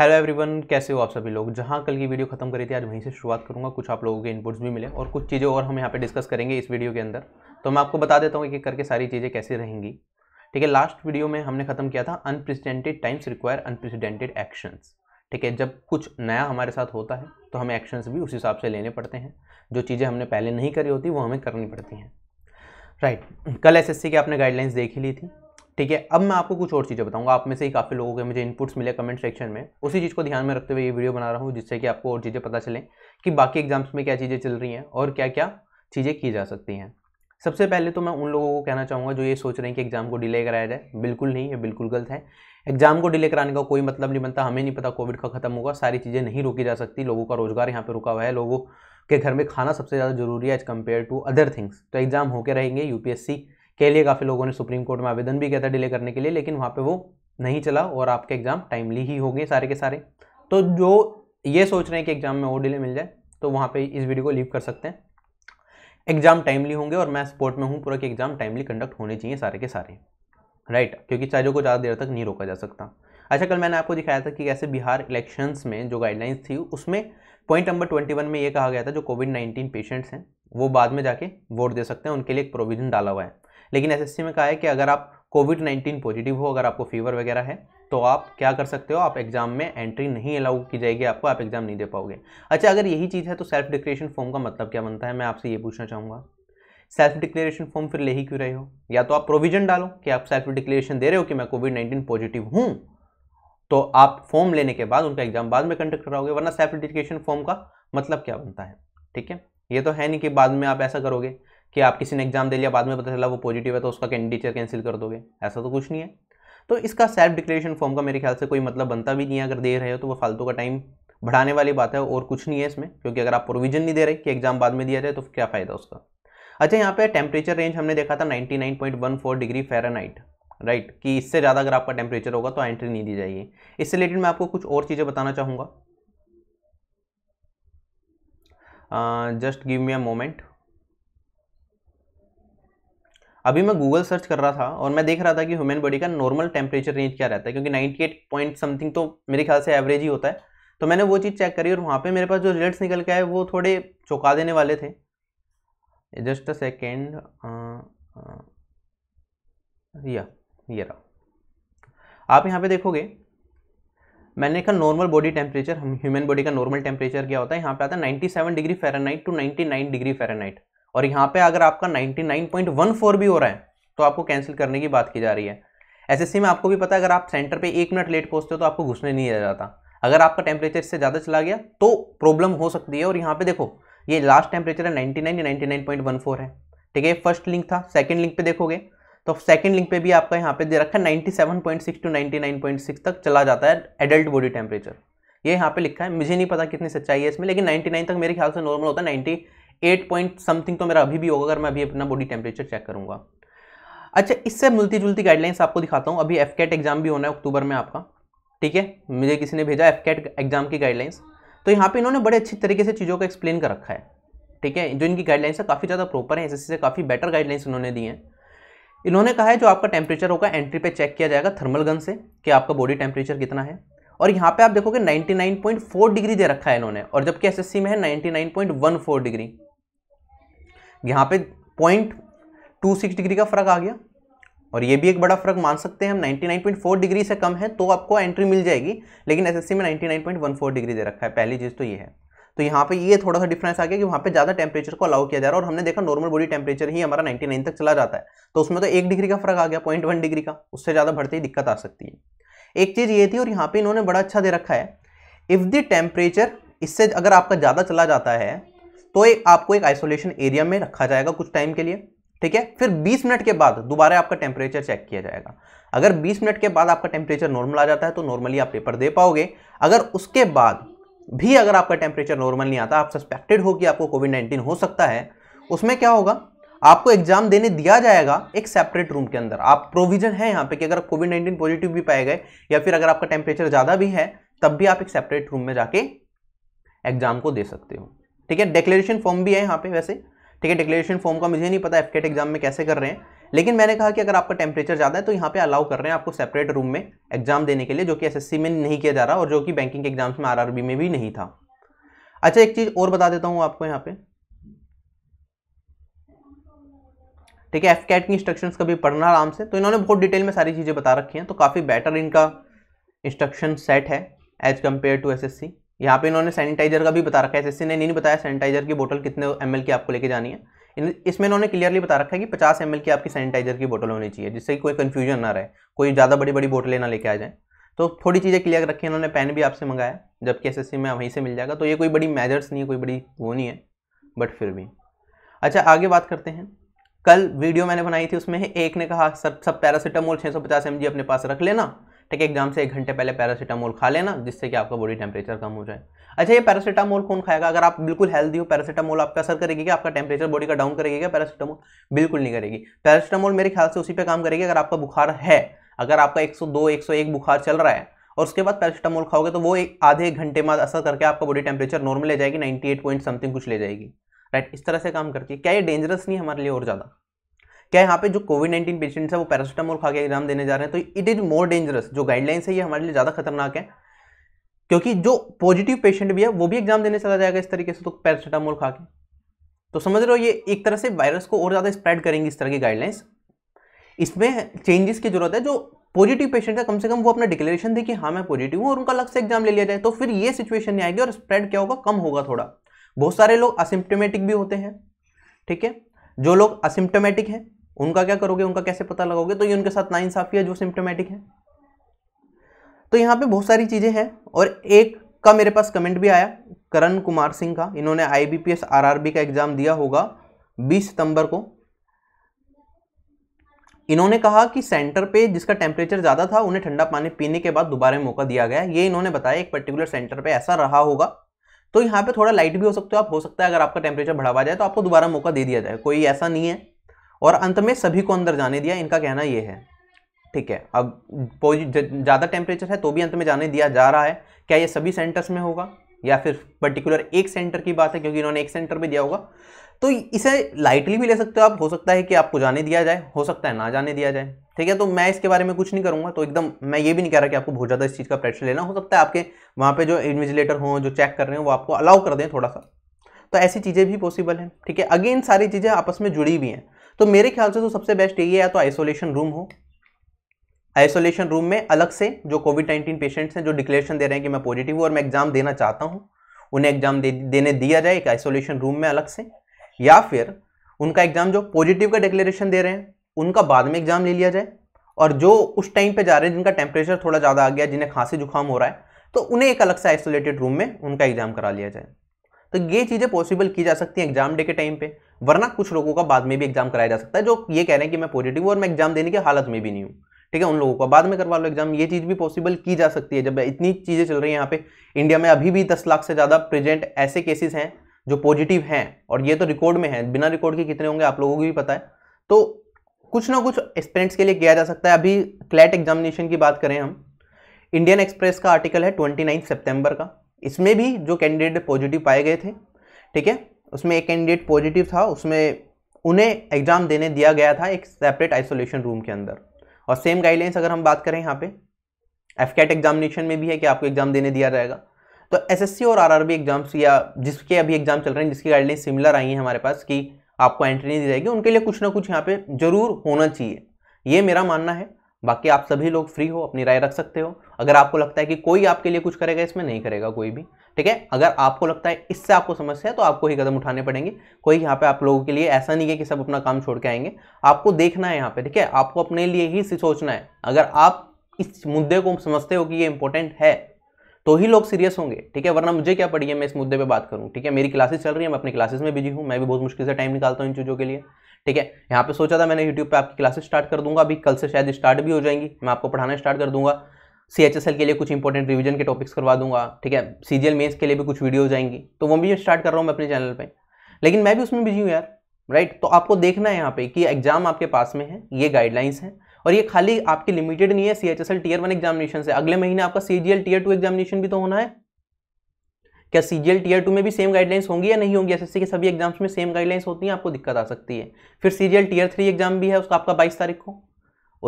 Hello everyone कैसे हो आप सभी लोग जहां कल की वीडियो खत्म करी थी आज वहीं से शुरुआत करूंगा कुछ आप लोगों के इनपुट्स भी मिले और कुछ चीज़ें और हम यहाँ पे डिस्कस करेंगे इस वीडियो के अंदर तो मैं आपको बता देता हूँ एक एक करके सारी चीज़ें कैसे रहेंगी ठीक है लास्ट वीडियो में हमने खत्म किया था unprecedented times require unprecedented actions ठीक है जब कुछ नया हमारे साथ होता है तो हमें एक्शंस भी उस हिसाब से लेने पड़ते हैं जो चीज़ें हमने पहले नहीं करी होती वो हमें करनी पड़ती हैं राइट right. कल एसएससी की आपने गाइडलाइंस देख ही ली थी ठीक है अब मैं आपको कुछ और चीज़ें बताऊंगा आप में से ही काफ़ी लोगों के मुझे इनपुट्स मिले कमेंट सेक्शन में उसी चीज़ को ध्यान में रखते हुए ये वीडियो बना रहा हूँ जिससे कि आपको और चीज़ें पता चलें कि बाकी एग्जाम्स में क्या चीज़ें चल रही हैं और क्या क्या चीज़ें की जा सकती हैं सबसे पहले तो मैं उन लोगों को कहना चाहूँगा जो ये सोच रहे हैं कि एग्ज़ाम को डिले कराया जाए बिल्कुल नहीं ये बिल्कुल गलत है एग्ज़ाम को डिले कराने का कोई मतलब नहीं बनता हमें नहीं पता कोविड का खत्म होगा सारी चीज़ें नहीं रोकी जा सकती लोगों का रोज़गार यहाँ पर रुका हुआ है लोगों के घर में खाना सबसे ज़्यादा जरूरी है as compared to other things तो एग्ज़ाम होकर रहेंगे यूपीएससी के लिए काफ़ी लोगों ने सुप्रीम कोर्ट में आवेदन भी किया था डिले करने के लिए लेकिन वहाँ पर वो नहीं चला और आपके एग्ज़ाम टाइमली ही हो गए सारे के सारे तो जो ये सोच रहे हैं कि एग्ज़ाम में और डिले मिल जाए तो वहाँ पे इस वीडियो को लीव कर सकते हैं एग्ज़ाम टाइमली होंगे और मैं सपोर्ट में हूँ पूरा कि एग्ज़ाम टाइमली कंडक्ट होने चाहिए सारे के सारे राइट क्योंकि चाहे को ज़्यादा देर तक नहीं रोका जा सकता अच्छा कल मैंने आपको दिखाया था कि कैसे बिहार इलेक्शंस में जो गाइडलाइंस थी उसमें पॉइंट नंबर ट्वेंटी वन में ये कहा गया था जो कोविड नाइन्टीन पेशेंट्स हैं वो बाद में जाके वोट दे सकते हैं उनके लिए एक प्रोविज़न डाला हुआ है लेकिन एस में कहा है कि अगर आप कोविड नाइन्टीन पॉजिटिव हो अगर आपको फीवर वगैरह है तो आप क्या कर सकते हो आप एग्जाम में एंट्री नहीं अलाउ की जाएगी आपको आप एग्जाम नहीं दे पाओगे अच्छा अगर यही चीज़ है तो सेल्फ डिक्लेरेशन फॉर्म का मतलब क्या बनता है मैं आपसे ये पूछना चाहूँगा सेल्फ डिक्लेरेशन फॉर्म फिर ले ही क्यों रहे हो या तो आप प्रोविजन डालो कि आप सेल्फ डिक्लेरेशन दे रहे हो कि मैं कोविड नाइन्टीन पॉजिटिव हूँ तो आप फॉर्म लेने के बाद उनका एग्जाम बाद में कंडक्ट कराओगे वरना सेल्फ डिक्लेरेशन फॉर्म का मतलब क्या बनता है ठीक है ये तो है नहीं कि बाद में आप ऐसा करोगे कि आप किसी ने एग्जाम दे लिया बाद में पता चला वो पॉजिटिव है तो उसका कैंडिडेचर कैंसिल कर दोगे ऐसा तो कुछ नहीं है तो इसका सेल्फ डिक्लेरेशन फॉर्म का मेरे ख्याल से कोई मतलब बनता भी नहीं है अगर दे रहे हो तो वो फालतू का टाइम बढ़ाने वाली बात है और कुछ नहीं है इसमें क्योंकि अगर आप प्रोविजन नहीं दे रहे कि एग्जाम बाद में दिया जाए तो क्या फ़ायदा उसका अच्छा यहाँ पे टेम्परेचर रेंज हमने देखा था 99.14 डिग्री फ़ारेनहाइट राइट कि इससे ज़्यादा अगर आपका टेम्परेचर होगा तो एंट्री नहीं दी जाएगी इससे रिलेटेड मैं आपको कुछ और चीज़ें बताना चाहूँगा just give me a moment अभी मैं गूगल सर्च कर रहा था और मैं देख रहा था कि ह्यूमन बॉडी का नॉर्मल टेम्परेचर रेंज क्या रहता है क्योंकि 98 पॉइंट समथिंग तो मेरे ख्याल से एवरेज ही होता है तो मैंने वो चीज़ चेक करी और वहाँ पे मेरे पास जो रिजल्ट्स निकल के आए वो थोड़े चौंका देने वाले थे जस्ट अ सेकेंड या ये रहा आप यहाँ पे देखोगे मैंने कहा नॉर्मल बॉडी टेम्परेचर हम ह्यूमन बॉडी का नॉर्मल टेम्परेचर क्या होता है यहाँ पे आता है 97 degree fahrenheit to 99 degree fahrenheit और यहाँ पे अगर आपका 99.14 भी हो रहा है तो आपको कैंसिल करने की बात की जा रही है एसएससी में आपको भी पता है अगर आप सेंटर पे एक मिनट लेट पहुँचते हो तो आपको घुसने नहीं दिया जाता अगर आपका टेम्परेचर इससे ज़्यादा चला गया तो प्रॉब्लम हो सकती है और यहाँ पे देखो ये लास्ट टेम्परेचर है नाइन्टी नाइन या नाइन्टी है ठीक है फर्स्ट लिंक था सेकेंड लिंक पे देखोगे तो सेकेंड लिंक पे भी आपका यहाँ पे दे रखा है 97.6 टू 99.6 तक चला जाता है एडल्ट बॉडी टेम्परेचर ये यहाँ पे लिखा है मुझे नहीं पता कितनी सच्चाई है इसमें लेकिन 99 तक मेरे ख्याल से नॉर्मल होता है एट पॉइंट समथिंग तो मेरा अभी भी होगा अगर मैं अभी अपना बॉडी टेम्परेचर चेक करूँगा अच्छा इससे मिलती जुलती गाइडलाइंस आपको दिखाता हूँ अभी एफ कैट एग्जाम भी होना है अक्टूबर में आपका ठीक है मुझे किसी ने भेजा एफ एग्जाम की गाइडलाइंस तो यहाँ पे इन्होंने बड़े अच्छी तरीके से चीज़ों को एक्सप्लेन कर रखा है ठीक है जो इनकी गाइडलाइंस है काफ़ी ज़्यादा प्रॉपर है एस से काफ़ी बेटर गाइडलाइंस इन्होंने दी हैं इन्होंने कहा है जो आपका टेम्परेचर होगा एंट्री पे चेक किया जाएगा थर्मल गन से कि आपका बॉडी टेम्परेचर कितना है और यहाँ पे आप देखोगे 99.4 डिग्री दे रखा है इन्होंने और जबकि एसएससी में है 99.14 डिग्री यहाँ पे पॉइंट टू सिक्स डिग्री का फ़र्क आ गया और ये भी एक बड़ा फ़र्क मान सकते हैं हम फोर डिग्री से कम है तो आपको एंट्री मिल जाएगी लेकिन एसएससी में ninety nine point one four degree दे रखा है पहली चीज़ तो ये है तो यहाँ पे ये थोड़ा सा डिफरेंस आ गया कि वहाँ पे ज़्यादा टेम्परेचर को अलाउ किया जा रहा है और हमने देखा नॉर्मल बॉडी टेम्परेचर ही हमारा 99 तक चला जाता है तो उसमें तो एक डिग्री का फर्क आ गया पॉइंट वन डिग्री का उससे ज़्यादा बढ़ते ही दिक्कत आ सकती है एक चीज़ ये थी और यहाँ पर इन्होंने बड़ा अच्छा दे रखा है इफ़ द टेम्परेचर इससे अगर आपका ज़्यादा चला जाता है तो एक आपको एक आइसोलेशन एरिया में रखा जाएगा कुछ टाइम के लिए ठीक है फिर 20 मिनट के बाद दोबारा आपका टेम्परेचर चेक किया जाएगा अगर 20 मिनट के बाद आपका टेम्परेचर नॉर्मल आ जाता है तो नॉर्मली आप पेपर दे पाओगे अगर उसके बाद भी अगर आपका टेम्परेचर नॉर्मल नहीं आता आप सस्पेक्टेड हो कि आपको कोविड नाइन्टीन हो सकता है उसमें क्या होगा आपको एग्जाम देने दिया जाएगा एक सेपरेट रूम के अंदर आप प्रोविजन है यहाँ पे कि अगर कोविड नाइन्टीन पॉजिटिव भी पाए गए या फिर अगर आपका टेम्परेचर ज़्यादा भी है तब भी आप एक सेपरेट रूम में जाके एग्जाम को दे सकते हो ठीक है डिक्लेरेशन फॉर्म भी है यहाँ पे वैसे ठीक है डिक्लेरेशन फॉर्म का मुझे नहीं पता एफकेट एग्जाम में कैसे कर रहे हैं लेकिन मैंने कहा कि अगर आपका टेम्परेचर ज़्यादा है तो यहाँ पे अलाउ कर रहे हैं आपको सेपरेट रूम में एग्जाम देने के लिए जो कि एसएससी में नहीं किया जा रहा और जो कि बैंकिंग के एग्जाम्स में आरआरबी में भी नहीं था अच्छा एक चीज़ और बता देता हूँ आपको यहाँ पे ठीक है एफ कैट की इंस्ट्रक्शन कभी पढ़ना आराम से तो इन्होंने बहुत डिटेल में सारी चीज़ें बता रखी हैं तो काफ़ी बेटर इनका इंस्ट्रक्शन सेट है as compared to S S C यहाँ पे इन्होंने सैनिटाइजर का भी बता रखा है एसएससी ने नहीं बताया सैनिटाइजर की बोतल कितने एम की आपको लेके जानी है इसमें इन्होंने क्लियरली बता रखा है कि पचास एम की आपकी सैनिटाइजर की बोतल होनी चाहिए जिससे कोई कन्फ्यूजन ना रहे कोई ज़्यादा बड़ी बड़ी बोटलें ना लेके आ जाएँ तो थोड़ी चीज़ें क्लियर रखी इन्होंने पेन भी आपसे मंगाया जबकि एस में वहीं से मिल जाएगा तो ये कोई बड़ी मेजर्स नहीं है कोई बड़ी वो नहीं है बट फिर भी अच्छा आगे बात करते हैं कल वीडियो मैंने बनाई थी उसमें एक ने कहा सब सब पैरासीटामोल छः सौ अपने पास रख लेना ठीक है एग्जाम से एक घंटे पहले पैरासीटामोल खा लेना जिससे कि आपका बॉडी टेम्परेचर कम हो जाए अच्छा ये पैरासीटामोल कौन खाएगा अगर आप बिल्कुल हेल्दी हो पैरासीटामोल आपका असर करेगी कि आपका टेम्परेचर बॉडी का डाउन करेगी क्या पैरासीटामोल बिल्कुल नहीं करेगी पैरासीटामोल मेरे ख्याल से उसी पर काम करेगी अगर आपका बुखार है अगर आपका सौ 101 बुखार चल रहा है और उसके बाद पैरासीटामोल खाओगे तो वो एक आधे घंटे बाद असर करके आपका बॉडी टेम्परेचर नॉर्मल ले जाएगी एट पॉइंट समथिंग कुछ ले जाएगी राइट इस तरह से काम करती है क्या ये डेंजरस नहीं हमारे लिए और ज़्यादा क्या यहाँ पे जो कोविड नाइन्टीन पेशेंट्स है वो पैरासिटामोल खा के एग्जाम देने जा रहे हैं तो इट इज़ मोर डेंजरस जो गाइडलाइंस है ये हमारे लिए ज़्यादा खतरनाक है क्योंकि जो पॉजिटिव पेशेंट भी है वो भी एग्जाम देने चला जाएगा इस तरीके से तो पैरासिटामोल खा के तो समझ रहे हो ये एक तरह से वायरस को और ज़्यादा स्प्रेड करेंगी इस तरह की गाइडलाइंस इसमें चेंजेस की जरूरत है जो पॉजिटिव पेशेंट है कम से कम वो अपना डिक्लेरेशन दे कि हाँ मैं पॉजिटिव हूँ और उनका अलग से एग्जाम ले लिया जाए तो फिर ये सिचुएशन नहीं आएगी और स्प्रेड क्या होगा कम होगा थोड़ा बहुत सारे लोग असिम्टोमेटिक भी होते हैं ठीक है जो लोग असिम्टोमेटिक हैं उनका क्या करोगे उनका कैसे पता लगाओगे तो ये उनके साथ नाइंसाफ़ी है जो सिम्टोमेटिक है तो यहाँ पे बहुत सारी चीज़ें हैं और एक का मेरे पास कमेंट भी आया करण कुमार सिंह का इन्होंने I B P S R का एग्ज़ाम दिया होगा 20 सितंबर को इन्होंने कहा कि सेंटर पे जिसका टेम्परेचर ज़्यादा था उन्हें ठंडा पानी पीने के बाद दोबारा मौका दिया गया ये इन्होंने बताया एक पर्टिकुलर सेंटर पर ऐसा रहा होगा तो यहाँ पे थोड़ा लाइट भी हो सकता है आप हो सकता है अगर आपका टेम्परेचर बढ़ावा जाए तो आपको दोबारा मौका दे दिया जाए कोई ऐसा नहीं है और अंत में सभी को अंदर जाने दिया इनका कहना ये है ठीक है अब ज़्यादा टेम्परेचर है तो भी अंत में जाने दिया जा रहा है क्या ये सभी सेंटर्स में होगा या फिर पर्टिकुलर एक सेंटर की बात है क्योंकि इन्होंने एक सेंटर में दिया होगा तो इसे लाइटली भी ले सकते हो आप हो सकता है कि आपको जाने दिया जाए हो सकता है ना जाने दिया जाए ठीक है तो मैं इसके बारे में कुछ नहीं करूँगा तो एकदम मैं ये भी नहीं कह रहा कि आपको बहुत ज़्यादा इस चीज़ का प्रेशर लेना हो सकता है आपके वहाँ पर जो इन्विजिलेटर हों जो चेक कर रहे हो वो आपको अलाउ कर दें थोड़ा सा तो ऐसी चीज़ें भी पॉसिबल हैं ठीक है अगेन सारी चीज़ें आपस में जुड़ी भी हैं तो मेरे ख्याल से तो सबसे बेस्ट यही है या तो आइसोलेशन रूम हो आइसोलेशन रूम में अलग से जो कोविड नाइन्टीन पेशेंट्स हैं जो डिक्लेरेशन दे रहे हैं कि मैं पॉजिटिव हूँ और मैं एग्ज़ाम देना चाहता हूँ उन्हें एग्ज़ाम दे, देने दिया जाए एक आइसोलेशन रूम में अलग से या फिर उनका एग्ज़ाम जो पॉजिटिव का डिक्लेरेशन दे रहे हैं उनका बाद में एग्ज़ाम ले लिया जाए और जो उस टाइम पर जा रहे हैं जिनका टेम्परेचर थोड़ा ज़्यादा आ गया जिन्हें खांसी जुकाम हो रहा है तो उन्हें एक अलग से आइसोलेटेड रूम में उनका एग्ज़ाम करा लिया जाए तो ये चीज़ें पॉसिबल की जा सकती हैं एग्जाम डे के टाइम पे वरना कुछ लोगों का बाद में भी एग्जाम कराया जा सकता है जो ये कह रहे हैं कि मैं पॉजिटिव हूँ और मैं एग्जाम देने की हालत में भी नहीं हूँ ठीक है उन लोगों का बाद में करवा लो एग्जाम ये चीज़ भी पॉसिबल की जा सकती है जब इतनी चीज़ें चल रही हैं यहाँ पे इंडिया में अभी भी दस लाख से ज़्यादा प्रेजेंट ऐसे केसेस हैं जो पॉजिटिव हैं और ये तो रिकॉर्ड में हैं बिना रिकॉर्ड के कितने होंगे आप लोगों को भी पता है तो कुछ ना कुछ एक्सपेरेंट्स के लिए किया जा सकता है अभी क्लैट एग्जामिनेशन की बात करें हम इंडियन एक्सप्रेस का आर्टिकल है ट्वेंटी नाइन्थ सितंबर का इसमें भी जो कैंडिडेट पॉजिटिव पाए गए थे ठीक है उसमें एक कैंडिडेट पॉजिटिव था उसमें उन्हें एग्ज़ाम देने दिया गया था एक सेपरेट आइसोलेशन रूम के अंदर और सेम गाइडलाइंस अगर हम बात करें यहाँ पे एफ कैट एग्जामिनेशन में भी है कि आपको एग्ज़ाम देने दिया जाएगा तो एसएससी और आरआरबी एग्ज़ाम्स या जिसके अभी एग्ज़ाम चल रहे हैं जिसकी गाइडलाइंस सिमिलर आई हैं हमारे पास कि आपको एंट्री नहीं दी जाएगी उनके लिए कुछ ना कुछ यहाँ पे जरूर होना चाहिए ये मेरा मानना है बाकी आप सभी लोग फ्री हो अपनी राय रख सकते हो अगर आपको लगता है कि कोई आपके लिए कुछ करेगा इसमें नहीं करेगा कोई भी ठीक है अगर आपको लगता है इससे आपको समस्या है तो आपको ही कदम उठाने पड़ेंगे कोई यहाँ पे आप लोगों के लिए ऐसा नहीं है कि सब अपना काम छोड़ के आएंगे आपको देखना है यहाँ पे ठीक है आपको अपने लिए ही सोचना है अगर आप इस मुद्दे को समझते हो कि ये इंपॉर्टेंट है तो ही लोग सीरियस होंगे ठीक है वरना मुझे क्या पड़ी है मैं इस मुद्दे पर बात करूँ ठीक है मेरी क्लासेस चल रही है मैं अपनी क्लासेस में बिजी हूँ मैं भी बहुत मुश्किल से टाइम निकालता हूँ इन चीज़ों के लिए ठीक है यहाँ पे सोचा था मैंने यूट्यूब पे आपकी क्लासेस स्टार्ट कर दूंगा अभी कल से शायद स्टार्ट भी हो जाएंगी मैं आपको पढ़ाना स्टार्ट कर दूंगा सी एच एस एल के लिए कुछ इंपॉर्टेंट रिवीजन के टॉपिक्स करवा दूंगा ठीक है सी जी एल मेन्स के लिए भी कुछ वीडियो जाएंगी तो वो भी स्टार्ट कर रहा हूँ मैं अपने चैनल पर लेकिन मैं भी उसमें बिजी हूँ यार राइट तो आपको देखना है यहाँ पे कि एग्जाम आपके पास में है ये गाइडलाइंस हैं और ये खाली आपके लिमिटेड नहीं है C H S L tier one examination से अगले महीने आपका C G L tier two examination भी तो होना है क्या सी जी टीयर टू में भी सेम गाइडलाइंस होंगी या नहीं होंगी एस के सभी एग्जाम्स में सेम गाइडलाइंस होती हैं आपको दिक्कत आ सकती है फिर सी टीयर थ्री एग्जाम भी है उसका आपका बाईस तारीख को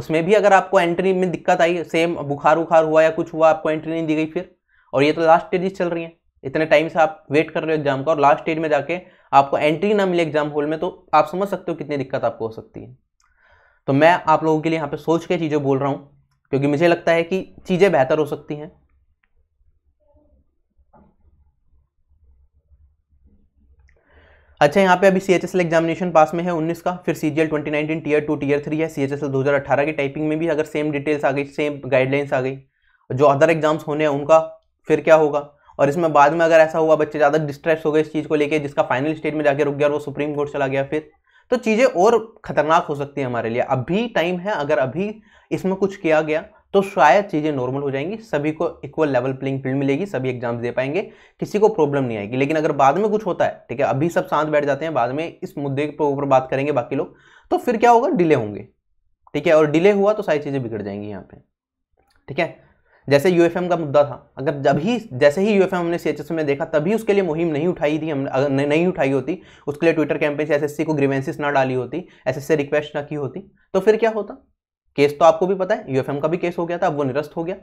उसमें भी अगर आपको एंट्री में दिक्कत आई सेम बुखार उखार हुआ या कुछ हुआ आपको एंट्री नहीं दी गई फिर और ये तो लास्ट स्टेजेस चल रही हैं इतने टाइम से आप वेट कर रहे हो एग्जाम का और लास्ट स्टेज में जाके आपको एंट्री ना मिले एग्जाम हॉल में तो आप समझ सकते हो कितनी दिक्कत आपको हो सकती है तो मैं आप लोगों के लिए यहाँ पे सोच के चीज़ें बोल रहा हूँ क्योंकि मुझे लगता है कि चीज़ें बेहतर हो सकती हैं अच्छा यहाँ पे अभी C H S L examination पास में है 19 का फिर C G L twenty nineteen tier two tier three है सी एच एस एल दो हज़ार अठारह की टाइपिंग में भी अगर सेम डिटेल्स आ गई सेम गाइडलाइंस आ गई जो अदर एग्जाम्स होने हैं उनका फिर क्या होगा और इसमें बाद में अगर ऐसा हुआ बच्चे ज़्यादा डिस्ट्रेस हो गए इस चीज़ को लेकर जिसका फाइनल स्टेज में जाकर रुक गया और वो सुप्रीम कोर्ट चला गया फिर तो चीज़ें और खतरनाक हो सकती है हमारे लिए अभी टाइम है अगर अभी इसमें कुछ किया गया तो शायद चीज़ें नॉर्मल हो जाएंगी सभी को इक्वल लेवल प्लेइंग फील्ड मिलेगी सभी एग्जाम्स दे पाएंगे किसी को प्रॉब्लम नहीं आएगी लेकिन अगर बाद में कुछ होता है ठीक है अभी सब शांत बैठ जाते हैं बाद में इस मुद्दे के ऊपर बात करेंगे बाकी लोग तो फिर क्या होगा डिले होंगे ठीक है और डिले हुआ तो सारी चीज़ें बिगड़ जाएंगी यहाँ पे ठीक है जैसे यू का मुद्दा था अगर जब ही जैसे ही यू हमने सी में देखा तभी उसके लिए मुहिम नहीं उठाई थी हमने अगर नहीं उठाई होती उसके लिए ट्विटर कैंपेन से एस को ग्रीवेंसिस ना डाली होती एस रिक्वेस्ट ना की होती तो फिर क्या होता केस तो आपको भी पता है यूएफएम का भी केस हो गया था अब वो निरस्त हो गया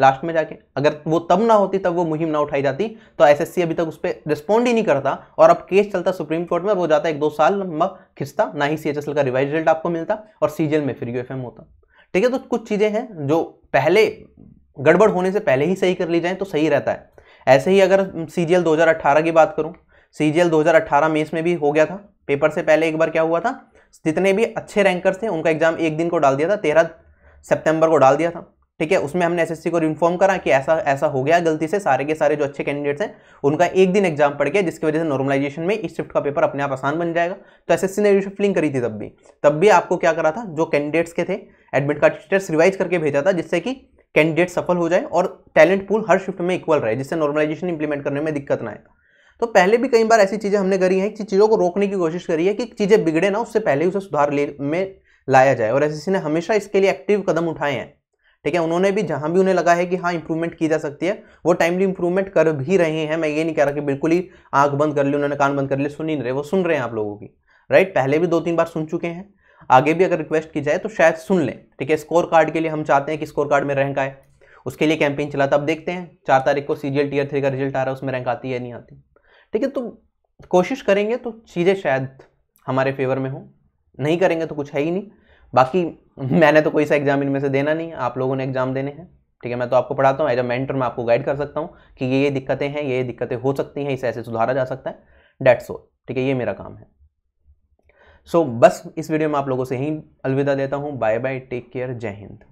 लास्ट में जाके अगर वो तब ना होती तब वो मुहिम ना उठाई जाती तो एसएससी अभी तक उस पर रिस्पॉन्ड ही नहीं करता और अब केस चलता सुप्रीम कोर्ट में वो जाता एक दो साल लंबा खिंचता ना ही सी का रिवाइज रिजल्ट आपको मिलता और सीजीएल में फिर यूएफएम होता ठीक है तो कुछ चीज़ें हैं जो पहले गड़बड़ होने से पहले ही सही कर ली जाए तो सही रहता है ऐसे ही अगर सी जी की बात करूँ सी जी में 2018 में भी हो गया था पेपर से पहले एक बार क्या हुआ था जितने भी अच्छे रैंकर्स थे उनका एग्जाम एक दिन को डाल दिया था तेरह सितंबर को डाल दिया था ठीक है उसमें हमने एसएससी को इन्फॉर्म करा कि ऐसा ऐसा हो गया गलती से सारे के सारे जो अच्छे कैंडिडेट्स हैं उनका एक दिन एग्जाम पड़ गया जिसकी वजह से नॉर्मलाइजेशन में इस शिफ्ट का पेपर अपने आप आसान बन जाएगा तो एसएससी ने शिफ्ट करी थी तब भी तब भी आपको क्या करा था जो कैंडिडेट्स के थे एडमिट कार्ड स्टेटस रिवाइज करके भेजा था जिससे कि कैंडिडेट सफल हो जाए और टैलेंट पूल हर शिफ्ट में इक्वल रहे जिससे नॉर्मलाइजेशन इंप्लीमेंट करने में दिक्कत ना आए तो पहले भी कई बार ऐसी चीज़ें हमने करी हैं कि चीज़ों को रोकने की कोशिश करी है कि चीज़ें बिगड़े ना उससे पहले उसे सुधार ले में लाया जाए और एस ने हमेशा इसके लिए एक्टिव कदम उठाए हैं ठीक है उन्होंने भी जहां भी उन्हें लगा है कि हाँ इंप्रूवमेंट की जा सकती है वो टाइमली इंप्रूवमेंट कर भी रहे हैं मैं ये नहीं कह रहा कि बिल्कुल ही आंख बंद कर ली उन्होंने कान बंद कर लिए सुन ही नहीं रहे वो सुन रहे हैं आप लोगों की राइट पहले भी दो तीन बार सुन चुके हैं आगे भी अगर रिक्वेस्ट की जाए तो शायद सुन लें ठीक है स्कोर कार्ड के लिए हम चाहते हैं कि स्कोर कार्ड में रैंक आए उसके लिए कैंपेन चला था अब देखते हैं चार तारीख को सी टीयर थ्री का रिजल्ट आ रहा है उसमें रैंक आती है नहीं आती ठीक है तो कोशिश करेंगे तो चीज़ें शायद हमारे फेवर में हों नहीं करेंगे तो कुछ है ही नहीं बाकी मैंने तो कोई सा एग्ज़ाम इनमें से देना नहीं आप लोगों ने एग्ज़ाम देने हैं ठीक है मैं तो आपको पढ़ाता हूँ एज अ मेंटर मैं आपको गाइड कर सकता हूँ कि ये ये दिक्कतें हैं ये ये दिक्कतें हो सकती हैं इसे ऐसे सुधारा जा सकता है डेट्स ऑल ठीक है ये मेरा काम है सो so, बस इस वीडियो में आप लोगों से ही अलविदा देता हूँ बाय बाय टेक केयर जय हिंद